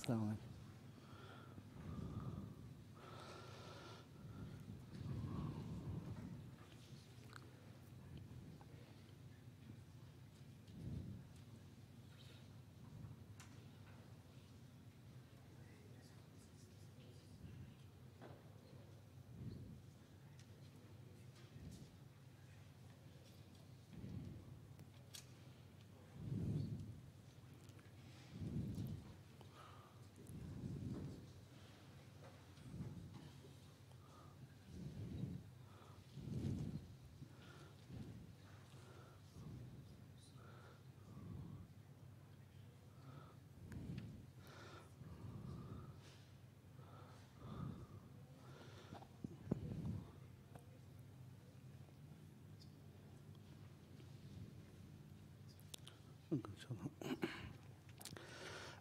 Assalamu alaikum.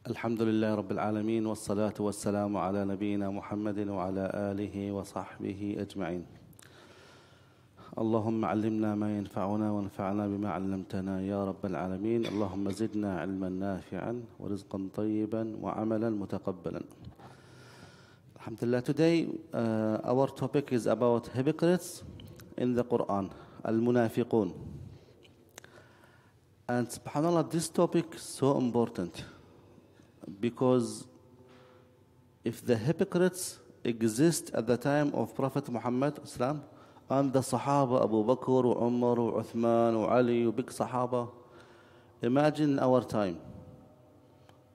الحمد لله رب العالمين والصلاة والسلام على نبينا محمد وعلى آله وصحبه أجمعين اللهم علمنا ما ينفعنا وانفعنا بما علمتنا يا رب العالمين اللهم زدنا علما نافعا ورزقا طيبا وعملا متقبلا الحمد لله today uh, our topic is about hypocrites in the Quran, المنافقون And subhanAllah, this topic is so important because if the hypocrites exist at the time of Prophet Muhammad Islam, and the Sahaba, Abu Bakr, Umar, Uthman, Ali, big Sahaba, imagine our time.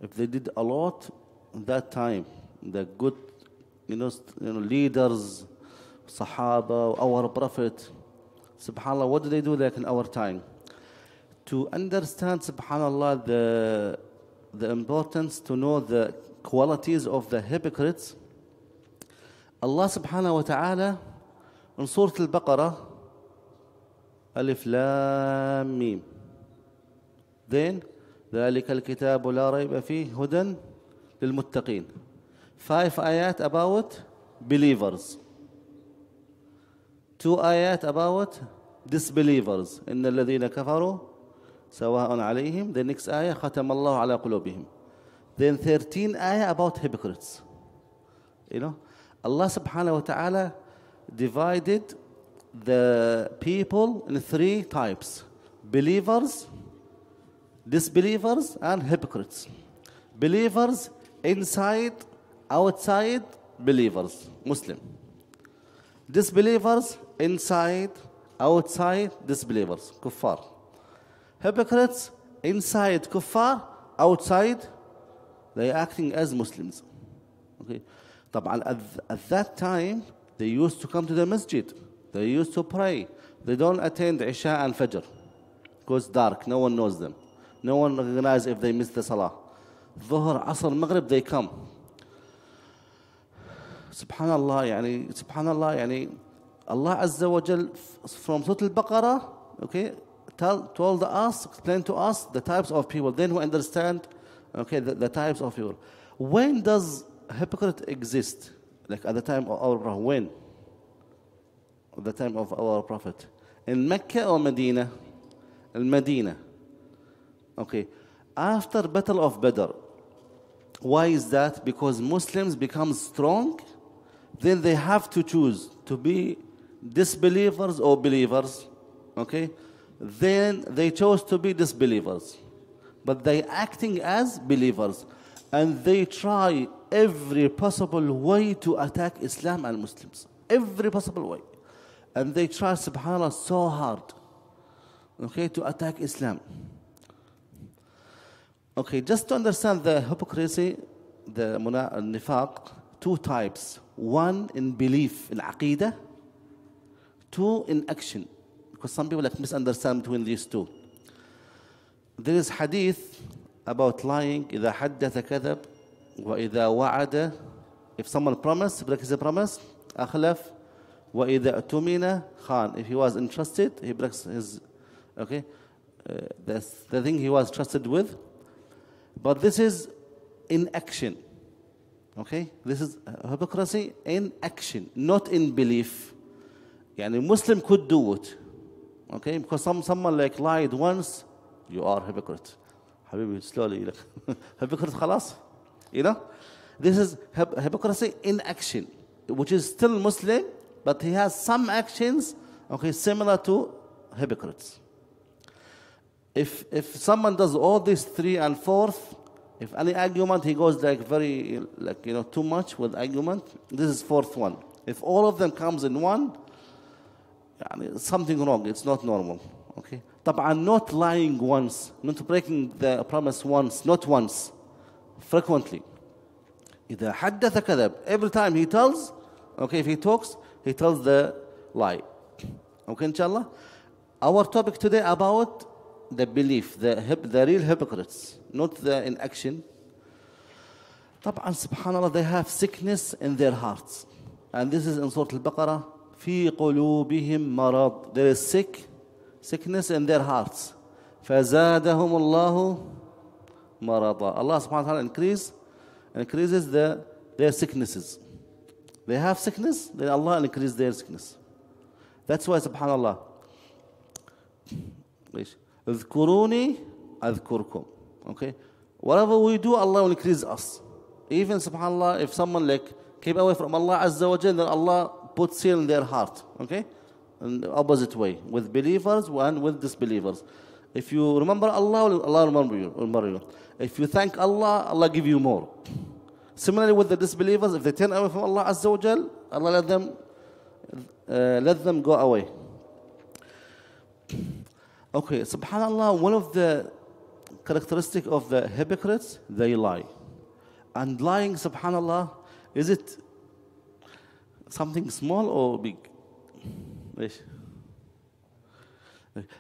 If they did a lot that time, the good you know, you know leaders, Sahaba, our Prophet, subhanAllah, what do they do like in our time? to understand, subhanAllah, the, the importance to know the qualities of the hypocrites, Allah subhanahu wa ta'ala in Surah Al-Baqarah, Alif Lam Mim. Then, ذلك الكتاب لا ريب فيه هدى للمتقين. Five ayat about believers. Two ayat about disbelievers. إن الذين كفروا سواء عليهم the next ayah ختم الله على قلوبهم then 13 ayah about hypocrites you know Allah subhanahu wa ta'ala divided the people in three types believers disbelievers and hypocrites believers inside outside believers muslim disbelievers inside outside disbelievers kuffar hypocrites inside kuffar, outside they are acting as Muslims. Okay. طبعا at, that time they used to come to the masjid. They used to pray. They don't attend Isha and Fajr because dark. No one knows them. No one recognizes if they miss the Salah. ظهر عصر المغرب they come. سبحان الله يعني سبحان الله يعني الله عز وجل from سورة البقرة okay tell, told us, explained to us the types of people. Then we understand, okay, the, the types of people. When does hypocrite exist? Like at the time of our Prophet. When? At the time of our Prophet. In Mecca or Medina? In Medina. Okay. After Battle of Badr. Why is that? Because Muslims become strong. Then they have to choose to be disbelievers or believers. Okay then they chose to be disbelievers. But they acting as believers. And they try every possible way to attack Islam and Muslims. Every possible way. And they try, subhanAllah, so hard, okay, to attack Islam. Okay, just to understand the hypocrisy, the nifaq, two types. One in belief, in aqidah. Two in action because some people like misunderstand between these two. There is hadith about lying, إذا حدث كذب وإذا وعد If someone promised, breaks the promise, أخلف وإذا أتمنى خان If he was entrusted, he breaks his, okay, uh, that's the thing he was trusted with. But this is in action. Okay? This is hypocrisy in action, not in belief. Yani Muslim could do it. Okay, because some, someone like lied once, you are hypocrite. Habibi, slowly, hypocrite khalas. You know, this is hypocrisy in action, which is still Muslim, but he has some actions, okay, similar to hypocrites. If, if someone does all these three and fourth, if any argument he goes like very like you know too much with argument this is fourth one if all of them comes in one something wrong, it's not normal. Okay? طبعا not lying once, not breaking the promise once, not once, frequently. إذا حدث كذب, every time he tells, okay, if he talks, he tells the lie. Okay, inshallah. Our topic today about the belief, the, the real hypocrites, not the inaction. طبعا, subhanAllah, they have sickness in their hearts. And this is in Surah Al-Baqarah, في قلوبهم مرض there is sick sickness in their hearts فزادهم الله مرضا Allah subhanahu wa ta'ala increase, increases the, their sicknesses they have sickness then Allah increase their sickness that's why subhanallah اذكروني أذكركم okay whatever we do Allah will increase us even subhanallah if someone like came away from Allah عز وجل then Allah put seal in their heart, okay? In opposite way, with believers and with disbelievers. If you remember Allah, Allah remember you, remember you. If you thank Allah, Allah give you more. Similarly with the disbelievers, if they turn away from Allah Azza wa Jal, Allah let them, uh, let them go away. Okay, subhanAllah, one of the characteristic of the hypocrites, they lie. And lying, subhanAllah, is it something small or big?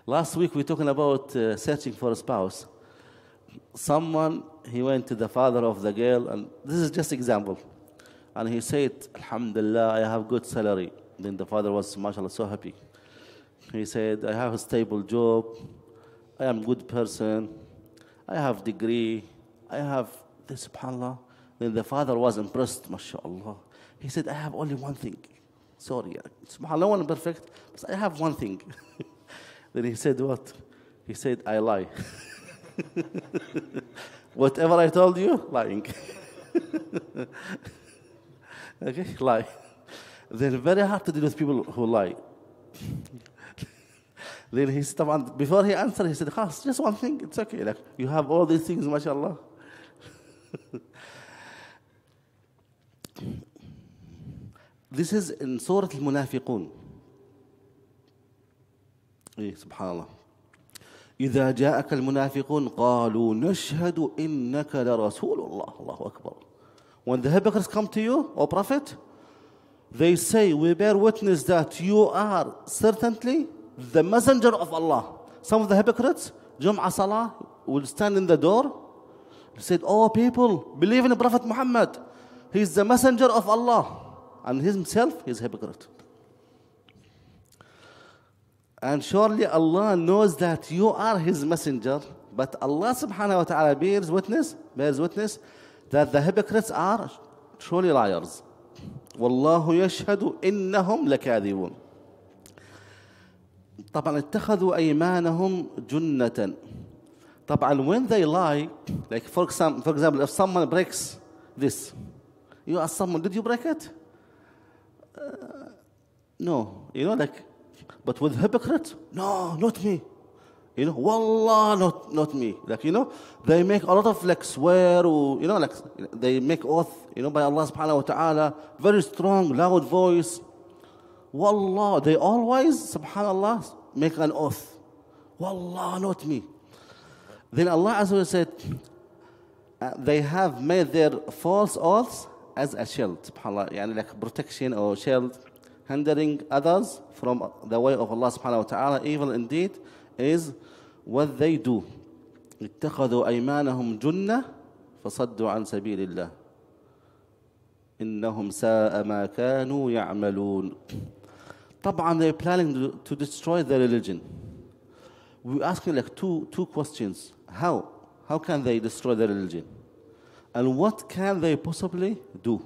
Last week we were talking about uh, searching for a spouse. Someone, he went to the father of the girl, and this is just example. And he said, Alhamdulillah, I have good salary. Then the father was, mashallah, so happy. He said, I have a stable job. I am good person. I have degree. I have, this, subhanAllah. Then the father was impressed, mashallah. He said, I have only one thing. Sorry, uh, subhanAllah, I'm perfect, but I have one thing. then he said, What? He said, I lie. Whatever I told you, lying. okay, lie. They're very hard to deal with people who lie. then he طبعا before he answered he said just one thing it's okay like you have all these things ما This is in سورة المنافقون. إيه سبحان الله. إذا جاءك المنافقون قالوا نشهد إنك لرسول الله. الله أكبر. When the hypocrites come to you, O Prophet, they say, we bear witness that you are certainly the messenger of Allah. Some of the hypocrites, Jum'ah Salah, will stand in the door, said, Oh people, believe in Prophet Muhammad. He is the messenger of Allah. and himself is hypocrite. And surely Allah knows that you are His messenger, but Allah subhanahu wa ta'ala bears witness, bears witness that the hypocrites are truly liars. والله يشهد إنهم لكاذبون طبعا اتخذوا أيمانهم جنة طبعا when they lie like for example, for example if someone breaks this you ask someone did you break it uh, no, you know, like, but with hypocrites, no, not me. You know, wallah, not, not me. Like, you know, they make a lot of like swear, or, you know, like they make oath, you know, by Allah subhanahu wa ta'ala, very strong, loud voice. Wallah, they always, subhanallah, make an oath. Wallah, not me. Then Allah Azza wa said, uh, they have made their false oaths as a shield سبحان الله يعني like protection or shield hindering others from the way of Allah سبحانه وتعالى evil indeed is what they do اتخذوا أيمانهم جنة فصدوا عن سبيل الله إنهم ساء ما كانوا يعملون طبعا they planning to destroy the religion we asking like two two questions how how can they destroy the religion And what can they possibly do?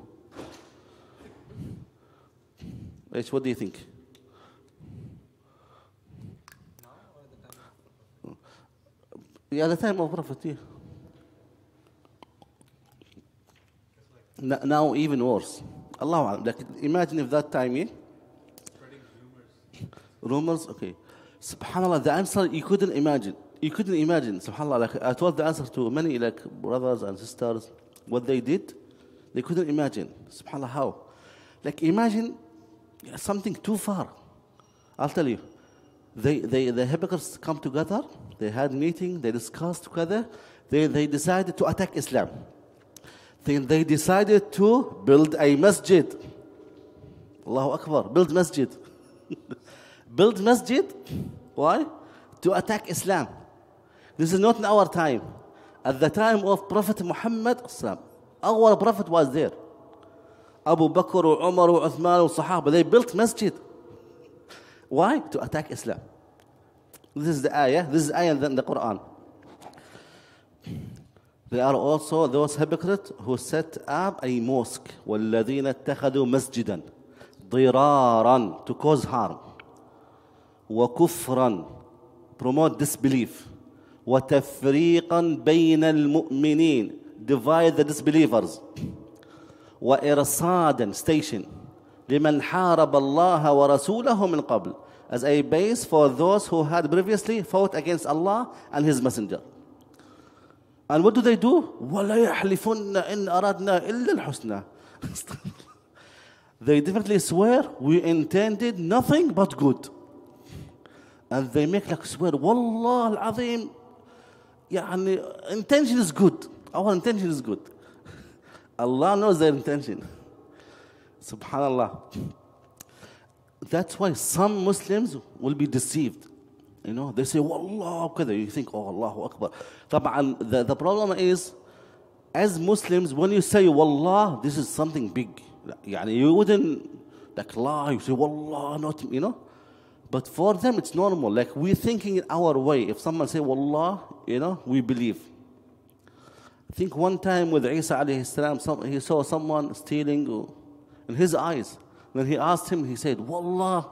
Rach, what do you think? Yeah, the time of Prophet, yeah. Now even worse. Allah, like, imagine if that time, yeah? Rumors, okay. Subhanallah, the answer you couldn't imagine you couldn't imagine, subhanAllah, like, I told the answer to many like brothers and sisters, what they did, they couldn't imagine, subhanAllah, how? Like imagine something too far. I'll tell you, they, they, the hypocrites come together, they had meeting, they discussed together, they, they decided to attack Islam. Then they decided to build a masjid. Allahu Akbar, build masjid. build masjid, why? To attack Islam. This is not in our time. At the time of Prophet Muhammad, our Prophet was there. Abu Bakr, Umar, Uthman, Sahaba, they built masjid. Why? To attack Islam. This is the ayah, this is the ayah in the Quran. There are also those hypocrites who set up a mosque. وَالَّذِينَ اتَّخَذُوا مَسْجِدًا ضِرَارًا To cause harm. وَكُفْرًا Promote disbelief. وتفريقا بين المؤمنين divide the disbelievers وإرصادا station لمن حارب الله ورسوله من قبل as a base for those who had previously fought against Allah and His Messenger. And what do they do? وَلَا يَحْلِفُنَّ إِنْ أرادنا إِلَّا الْحُسْنَى They definitely swear we intended nothing but good. And they make like swear, Wallah al-Azim, Yeah, and intention is good. Our intention is good. Allah knows their intention. Subhanallah. That's why some Muslims will be deceived. You know, they say, Wallahu Akbar. You think, oh, Allahu Akbar. the, the problem is, as Muslims, when you say Wallah, this is something big. يعني, you wouldn't like lie, you say Wallah, not, you know. But for them, it's normal. Like we're thinking our way. If someone say Wallah, you know, we believe. I think one time with Isa alayhi salam, some, he saw someone stealing uh, in his eyes. Then he asked him, he said, Wallah,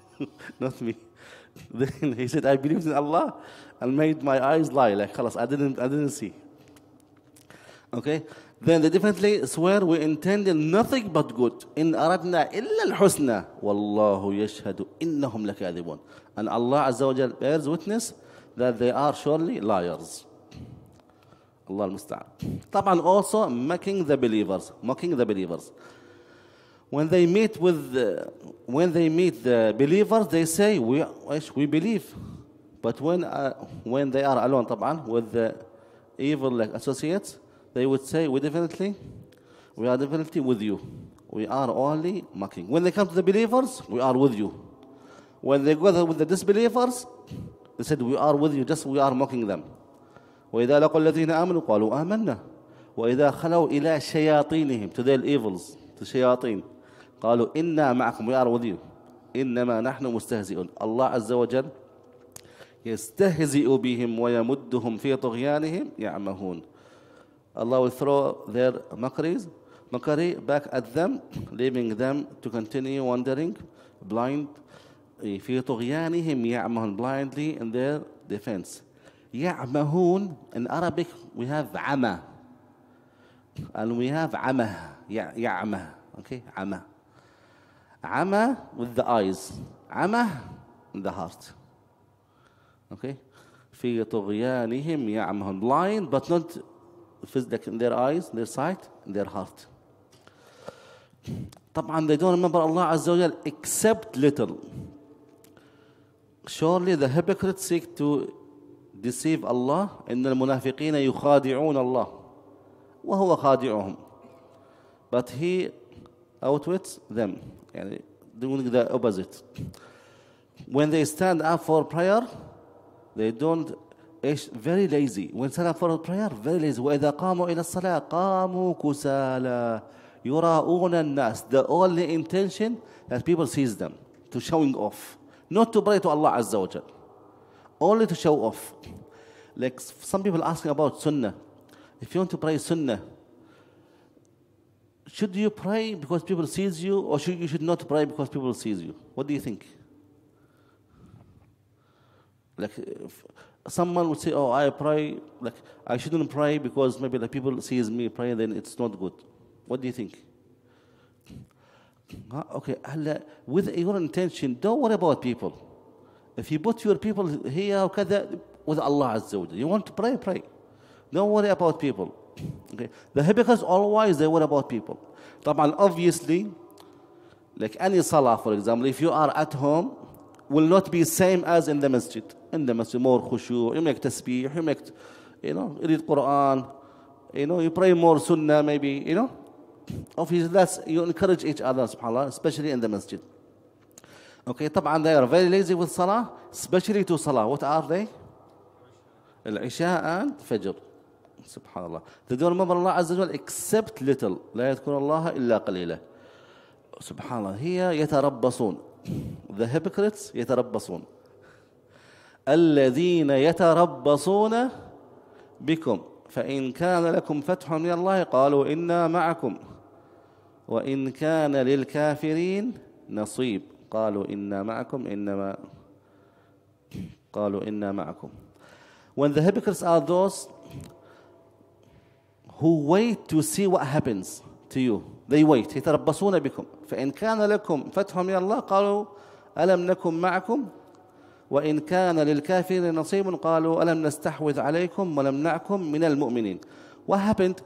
not me. Then he said, I believed in Allah and made my eyes lie. Like, I didn't, I didn't see. Okay? then they definitely swear we intended nothing but good. In إن أردنا إلا الحسنى والله يشهد إنهم لكاذبون. And Allah Azza wa Jal bears witness that they are surely liars. Allah المستعان. طبعا also mocking the believers, mocking the believers. When they meet with the, when they meet the believers, they say we we believe, but when uh, when they are alone, طبعا with the evil like associates, they would say, we definitely, we are definitely with you. We are only mocking. When they come to the believers, we are with you. When they go with the disbelievers, they said, we are with you, just we are mocking them. وإذا لقوا الذين آمنوا قالوا آمنا وإذا خلوا إلى شياطينهم to their evils to شياطين قالوا إنا معكم we are with you إنما نحن مستهزئون الله عز وجل يستهزئ بهم ويمدهم في طغيانهم يعمهون Allah will throw their makaris, makari back at them, leaving them to continue wandering blind. في طغيانهم يعمهون blindly in their defense. يعمهون in Arabic we have عمى and we have عمى يعمى okay عمى عمى with the eyes عمى in the heart okay في طغيانهم يعمهون blind but not الفزدك in their eyes, in their sight, in their heart. طبعا they don't remember Allah عز وجل except little. Surely the hypocrites seek to deceive Allah إن المنافقين يخادعون الله وهو خادعهم but he outwits them يعني doing the opposite when they stand up for prayer they don't ايش very lazy when set up for prayer very lazy واذا قاموا الى الصلاه قاموا كسالى يراؤون الناس the only intention that people sees them to showing off not to pray to Allah عز وجل only to show off like some people asking about sunnah if you want to pray sunnah should you pray because people sees you or should you should not pray because people sees you what do you think like if, someone would say, "Oh, I pray like I shouldn't pray because maybe the people sees me pray, then it's not good." What do you think? Okay, uh, with your intention, don't worry about people. If you put your people here, okay, with Allah Azza wa You want to pray, pray. Don't worry about people. Okay, the hypocrites always they worry about people. طبعا obviously, like any salah, for example, if you are at home will not be same as in the masjid. In the masjid, more khushu', you make tasbih, you make, you know, you read Quran, you know, you pray more sunnah maybe, you know. Of his, that's, you encourage each other, subhanAllah, especially in the masjid. Okay, طبعا they are very lazy with salah, especially to salah. What are they? العشاء and فجر. سبحان الله. They don't remember Allah عز وجل except little. لا يذكر الله إلا قليلا. سبحان الله. هي يتربصون. the hypocrites يتربصون الذين يتربصون بكم فإن كان لكم فتح من الله قالوا إنا معكم وإن كان للكافرين نصيب قالوا إنا معكم إنما قالوا إنا معكم When the hypocrites are those who wait to see what happens to you they wait يتربصون بكم فإن كان لكم فتح من الله قالوا ألم نكن معكم وإن كان للكافرين نصيب قالوا ألم نستحوذ عليكم ونمنعكم من المؤمنين What happened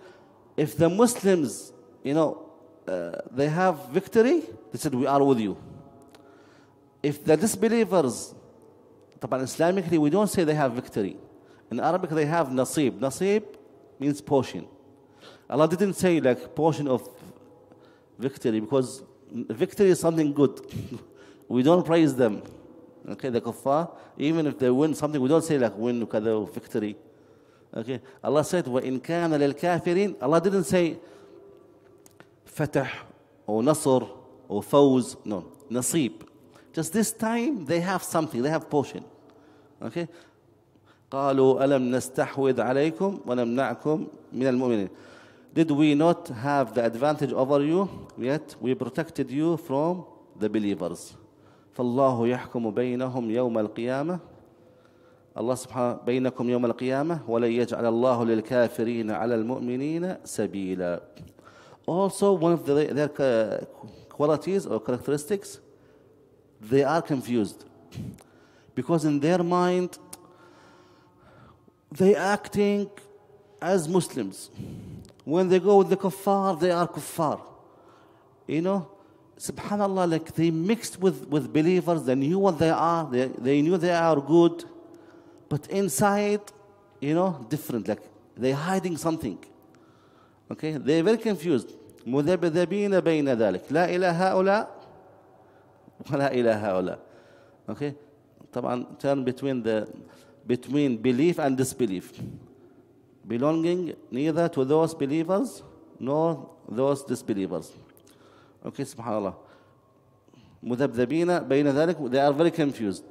if the Muslims you know uh, they have victory they said we are with you if the disbelievers طبعا Islamically we don't say they have victory in Arabic they have nasib nasib means portion Allah didn't say like portion of victory because victory is something good. we don't praise them. Okay, the kuffar, even if they win something, we don't say like win kada victory. Okay, Allah said, وَإِن كَانَ لِلْكَافِرِينَ Allah didn't say fatah or nasr or "فوز." No, نصيب. Just this time they have something, they have portion. Okay? قالوا ألم نستحوذ عليكم ونمنعكم من المؤمنين did we not have the advantage over you? Yet we protected you from the believers. فالله يحكم بينهم يوم القيامة الله سبحانه بينكم يوم القيامة ولن يجعل الله للكافرين على المؤمنين سبيلا Also one of the, their uh, qualities or characteristics they are confused because in their mind they acting as Muslims when they go with the kuffar, they are kuffar. You know, subhanallah, like they mixed with, with believers, they knew what they are, they, they knew they are good, but inside, you know, different, like they're hiding something. Okay, they're very confused. مذبذبين بين ذلك لا إلى هؤلاء ولا إلى هؤلاء okay طبعا turn between the between belief and disbelief belonging neither to those believers nor those disbelievers. Okay, subhanAllah. مذبذبين بين ذلك they are very confused.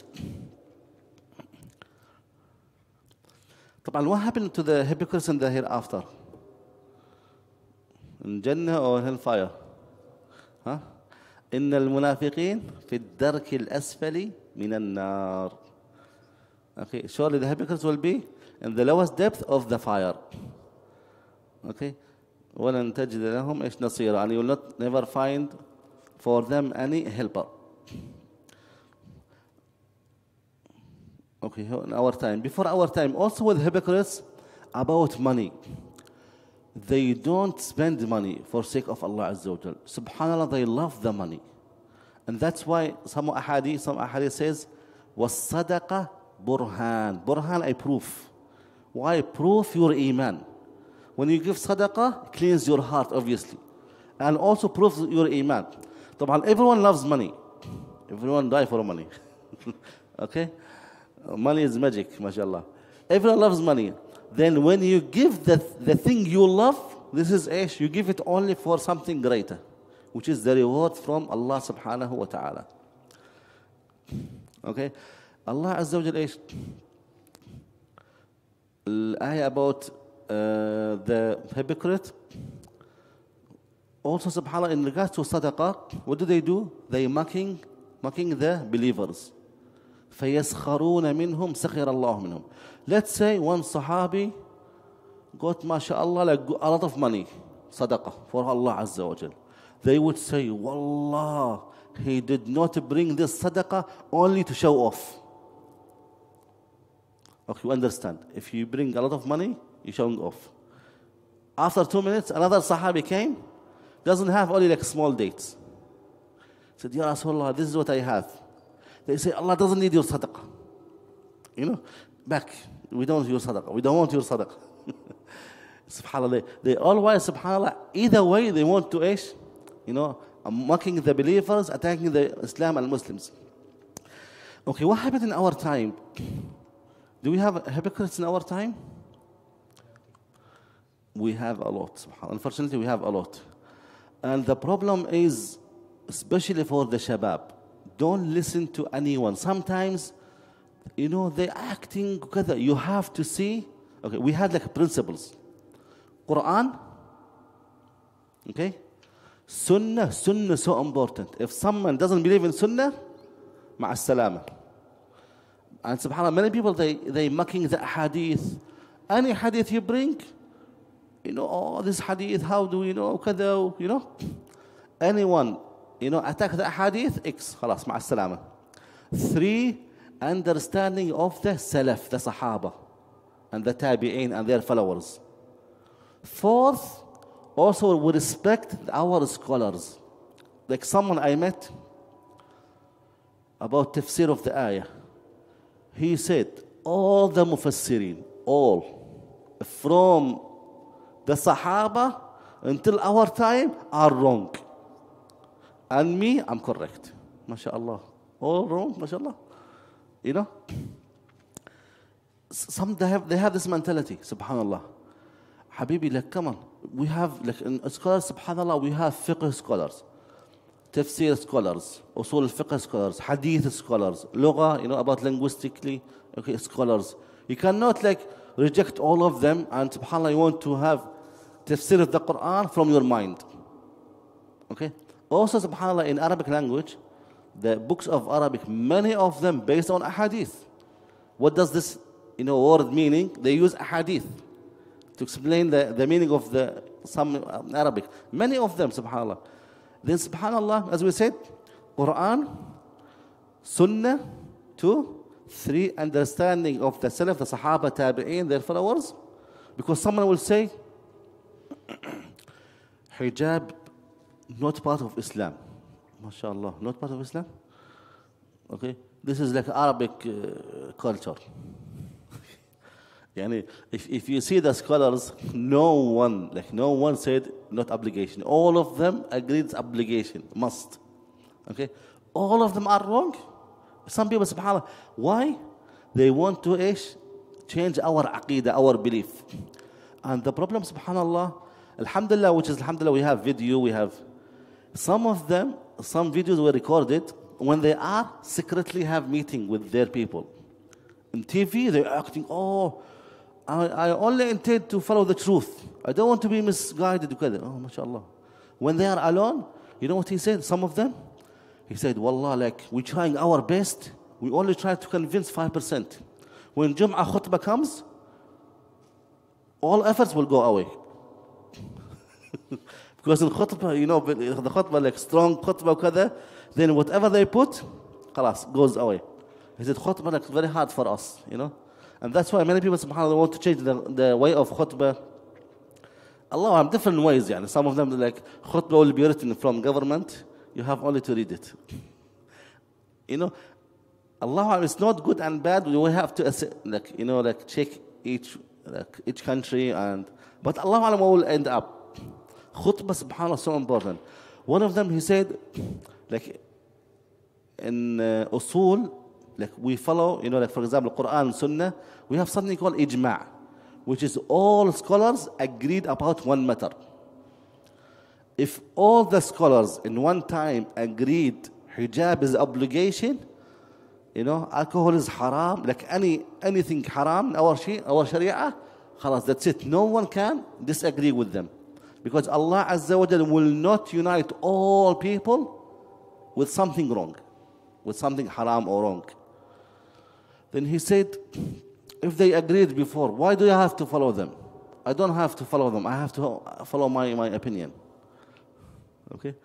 طبعا what happened to the hypocrites in the hereafter? In Jannah or hellfire? Huh? إن المنافقين في الدرك الأسفل من النار. Okay, surely the hypocrites will be in the lowest depth of the fire. Okay? وَلَنْ تَجِدَ لَهُمْ إِشْ نَصِيرًا And you will not never find for them any helper. Okay, in our time. Before our time, also with hypocrites about money. They don't spend money for sake of Allah Azza wa Jal. SubhanAllah, they love the money. And that's why some ahadith, some ahadith says, وَالصَّدَقَةِ burhan. Burhan, a proof. Why? Prove your iman. When you give sadaqah, cleans your heart, obviously. And also proves your iman. everyone loves money. Everyone die for money. okay? Money is magic, mashallah. Everyone loves money. Then when you give the, the thing you love, this is ash, you give it only for something greater, which is the reward from Allah subhanahu wa ta'ala. Okay? Allah Azza wa Jalla ayah about uh, the hypocrite, also subhanAllah in regards to sadaqah, what do they do? They mocking, mocking the believers. فَيَسْخَرُونَ مِنْهُمْ سَخِرَ اللَّهُ مِنْهُمْ Let's say one sahabi got mashallah like a lot of money, sadaqah, for Allah Azza wa They would say, Wallah, he did not bring this sadaqah only to show off. Okay, you understand. If you bring a lot of money, you showing off. After two minutes, another Sahabi came, doesn't have only like small dates. Said, Ya Rasulullah, this is what I have. They say, Allah doesn't need your sadaqah. You know, back, we don't use sadaqah. We don't want your sadaqah. subhanallah, they, they always, subhanallah, either way they want to ish, you know, mocking the believers, attacking the Islam and Muslims. Okay, what happened in our time? Do we have hypocrites in our time? We have a lot. Unfortunately, we have a lot. And the problem is, especially for the Shabab, don't listen to anyone. Sometimes, you know, they're acting together. You have to see. Okay, we had like principles. Quran, okay? Sunnah, Sunnah so important. If someone doesn't believe in Sunnah, مع السلامه and subhanAllah, many people, they, they mocking the hadith. Any hadith you bring, you know, oh, this hadith, how do you know, kada, you know. Anyone, you know, attack the hadith, X, خلاص, ma'as salama. Three, understanding of the Salaf, the Sahaba, and the Tabi'in and their followers. Fourth, also we respect our scholars. Like someone I met about tafsir of the ayah he said, all the Mufassirin, all, from the Sahaba until our time, are wrong. And me, I'm correct. MashaAllah. All wrong, MashaAllah. You know? Some they have, they have this mentality, subhanAllah. Habibi, like, come on. We have, like, in scholars, subhanAllah, we have fiqh scholars tafsir scholars, usul fiqh scholars, hadith scholars, lugha, you know, about linguistically okay, scholars. You cannot like reject all of them and subhanAllah you want to have tafsir of the Quran from your mind. Okay? Also subhanAllah in Arabic language, the books of Arabic, many of them based on Hadith. What does this you know word meaning? They use Hadith to explain the, the meaning of the some Arabic. Many of them, subhanAllah. Then subhanAllah, as we said, Quran, Sunnah, two, three, understanding of the Salaf, the Sahaba, Tabi'in, their followers. Because someone will say, hijab, not part of Islam. MashaAllah, not part of Islam. Okay, this is like Arabic uh, culture. Yani if, if you see the scholars, no one, like no one said not obligation. All of them agreed it's obligation, must. Okay? All of them are wrong. Some people, subhanAllah, why? They want to ish, eh, change our aqidah, our belief. And the problem, subhanAllah, alhamdulillah, which is alhamdulillah, we have video, we have. Some of them, some videos were recorded when they are secretly have meeting with their people. In TV, they're acting, oh, I, I only intend to follow the truth. I don't want to be misguided. Oh, mashallah. When they are alone, you know what he said? Some of them? He said, Wallah, like, we're trying our best. We only try to convince 5%. When Jum'ah khutbah comes, all efforts will go away. because in khutbah, you know, uh, the khutbah, like strong khutbah, kada, then whatever they put, خلاص, goes away. He said, khutbah, like, very hard for us, you know. And that's why many people, subhanAllah, want to change the, the way of khutbah. Allah, I'm um, different ways, yani. Some of them, like, khutbah will be written from government. You have only to read it. You know, Allah, um, it's not good and bad. We have to, like, you know, like, check each, like, each country. and But Allah um, will end up. Khutbah, subhanAllah, so important. One of them, he said, like, in uh, Usul, like we follow, you know, like for example, Quran, Sunnah, we have something called ijma', which is all scholars agreed about one matter. If all the scholars in one time agreed hijab is obligation, you know, alcohol is haram, like any anything haram our, shi, our sharia, خلاص that's it. No one can disagree with them. Because Allah Azza wa will not unite all people with something wrong, with something haram or wrong. Then he said, if they agreed before, why do I have to follow them? I don't have to follow them. I have to follow my, my opinion. Okay?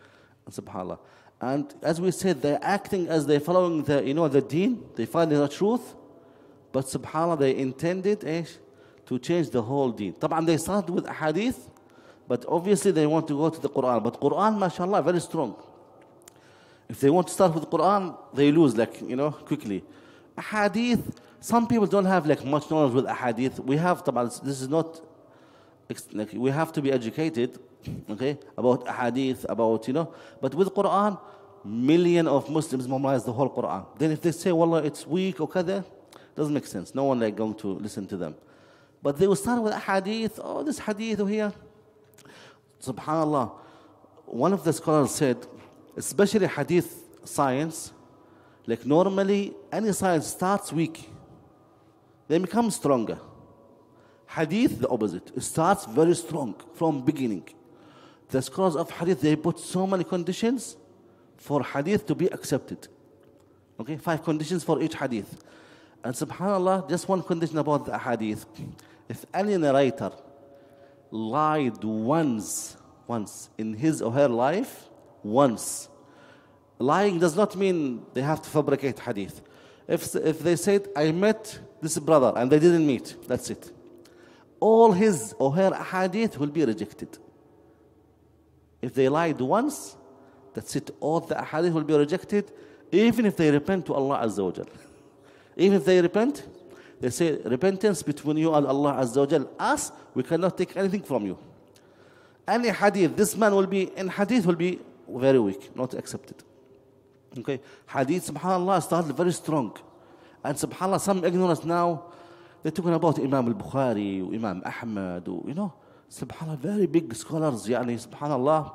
And subhanAllah. And as we said, they're acting as they're following the, you know, the deen. They find the truth. But subhanAllah, they intended eh, to change the whole deen. Taban, they started with hadith, but obviously they want to go to the Quran. But Quran, mashallah, very strong. If they want to start with Quran, they lose, like, you know, quickly hadith, some people don't have like much knowledge with hadith. We have, this is not, like, we have to be educated, okay, about hadith, about, you know, but with Quran, million of Muslims memorize the whole Quran. Then if they say, "Well, it's weak or kada, doesn't make sense. No one like going to listen to them. But they will start with hadith, oh, this hadith over here. Subhanallah, one of the scholars said, especially hadith science, like normally, any science starts weak, then becomes stronger. Hadith, the opposite. It starts very strong from beginning. The scholars of hadith, they put so many conditions for hadith to be accepted. Okay, five conditions for each hadith. And subhanAllah, just one condition about the hadith. If any narrator lied once, once in his or her life, once, Lying does not mean they have to fabricate hadith. If, if they said, I met this brother and they didn't meet, that's it. All his or her hadith will be rejected. If they lied once, that's it. All the hadith will be rejected, even if they repent to Allah Azza wa Jal. Even if they repent, they say, repentance between you and Allah Azza wa Jal. Us, we cannot take anything from you. Any hadith, this man will be in hadith will be very weak, not accepted. Okay, hadith, subhanAllah, started very strong. And subhanAllah, some ignorance now, they're talking about Imam al-Bukhari, Imam Ahmad, you know, subhanAllah, very big scholars, yani, subhanAllah,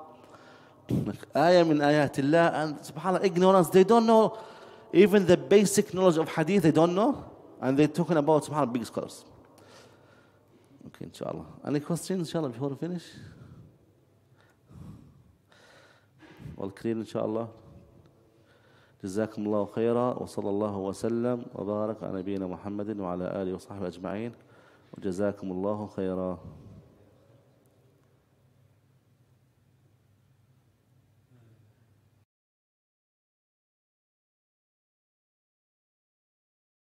ayah min ayatillah, and subhanAllah, ignorance, they don't know even the basic knowledge of hadith, they don't know, and they're talking about subhanAllah, big scholars. Okay, inshallah. Any questions, inshallah, before we finish? Well, clear, inshallah. جزاكم الله خيرا وصلى الله وسلم وبارك على نبينا محمد وعلى آله وصحبه أجمعين وجزاكم الله خيرا